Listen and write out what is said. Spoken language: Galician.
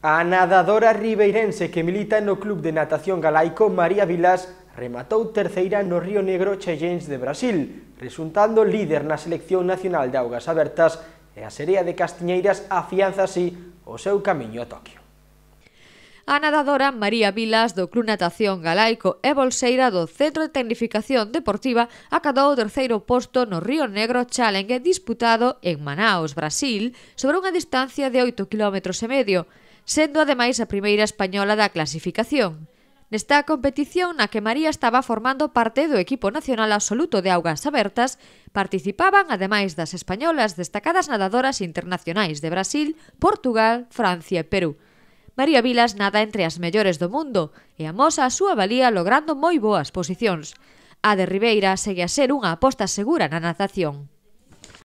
A nadadora ribeirense que milita no Club de Natación Galaico María Vilas rematou terceira no Río Negro Challenge de Brasil, resultando líder na Selección Nacional de Augas Abertas e a serea de Castiñeiras afianza así o seu camiño a Tokio. A nadadora María Vilas do Club Natación Galaico e bolseira do Centro de Tecnificación Deportiva acadou o terceiro posto no Río Negro Challenge disputado en Manaus, Brasil, sobre unha distancia de 8 km e medio sendo ademais a primeira española da clasificación. Nesta competición na que María estaba formando parte do equipo nacional absoluto de augas abertas, participaban, ademais das españolas, destacadas nadadoras internacionais de Brasil, Portugal, Francia e Perú. María Vilas nada entre as mellores do mundo e amosa a súa valía logrando moi boas posicións. A de Ribeira segue a ser unha aposta segura na natación.